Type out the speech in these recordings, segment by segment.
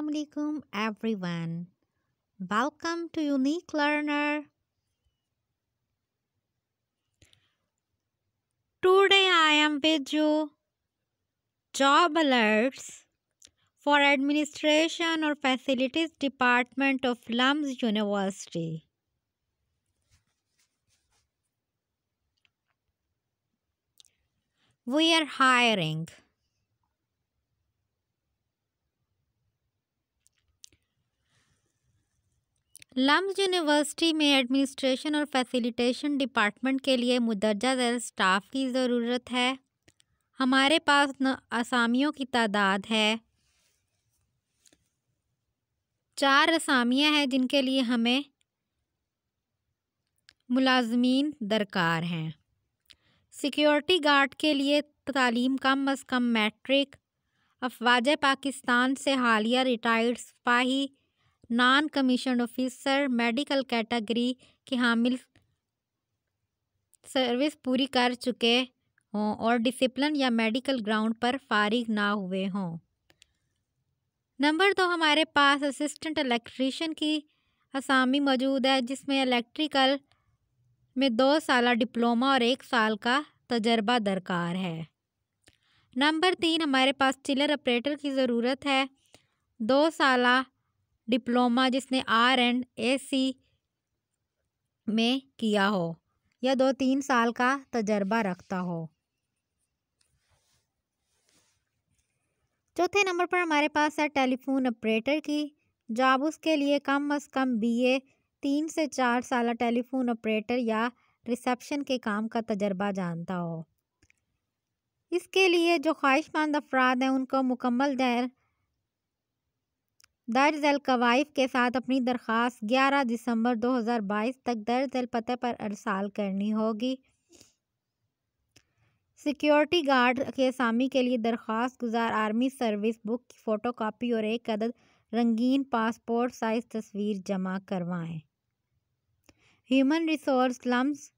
alaikum everyone. Welcome to Unique Learner. Today I am with you job alerts for administration or facilities department of LUMS University. We are hiring LUMS university में administration और facilitation department के लिए मुदरजा gel staff की ज़रूरत है हमारे पास न असामियों की तादाद है चार असामियाँ हैं जिनके लिए हमें मुलाजमीन दरकार हैं सिक्योरिटी गार्ड के लिए तालीम कम अज़ कम मैट्रिक अफवाज पाकिस्तान से हालिया रिटायर्ड सिपाही non commission officer medical category के हामिल सर्विस पूरी कर चुके हों और डिसिप्लिन या मेडिकल ग्राउंड पर फारिग ना हुए हों नंबर दो हमारे पास असिस्टेंट इलेक्ट्रीशियन की असामी मौजूद है जिसमें इलेक्ट्रिकल में दो साल डिप्लोमा और एक साल का तजर्बा दरकार है नंबर तीन हमारे पास चिलर ऑपरेटर की ज़रूरत है दो साल डिप्लोमा जिसने आर एंड ए सी में किया हो या दो तीन साल का तजर्बा रखता हो चौथे नंबर पर हमारे पास है टेलीफोन ऑपरेटर की जॉब उसके लिए कम अज़ कम बीए तीन से चार साल टेलीफोन ऑपरेटर या रिसेप्शन के काम का तजर्बा जानता हो इसके लिए जो ख्वाहिशमंद अफराद हैं उनको मुकम्मल दायर दर्ज अलकवायद के साथ अपनी दरख्वास्त ग्यारह दिसंबर दो हज़ार बाईस तक दर्ज अलपते पर अरसाल करनी होगी सिक्योरिटी गार्ड के सामी के लिए दरख्वास्त गुजार आर्मी सर्विस बुक की फ़ोटो कापी और एक अदद रंगीन पासपोर्ट साइज तस्वीर जमा करवाएं ह्यूमन रिसोर्स लम्स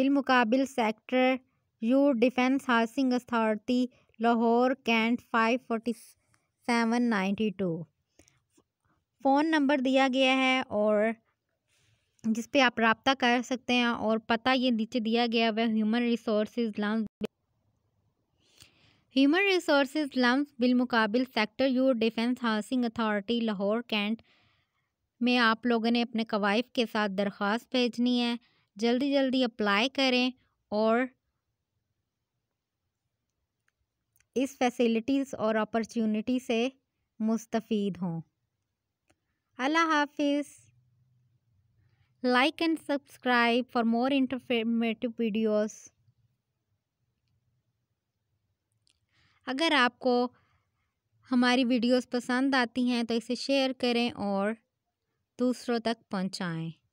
बिलमकबिल sector U defence housing authority Lahore cantt five forty seven ninety two phone number दिया गया है और जिस पे आप रबता कर सकते हैं और पता ये नीचे दिया गया वह human resource LUMS human resource LUMS बिलमुकाबिल sector U defence housing authority Lahore cantt में आप लोगों ने अपने कवायफ के साथ दरख्वास्त भेजनी है जल्दी जल्दी अप्लाई करें और इस फैसिलिटीज़ और अपॉर्चुनिटी से मुस्तफ़ हों अल्लाह हाफिज़ like and subscribe for more informative videos अगर आपको हमारी वीडियोस पसंद आती हैं तो इसे शेयर करें और दूसरों तक पहुंचाएं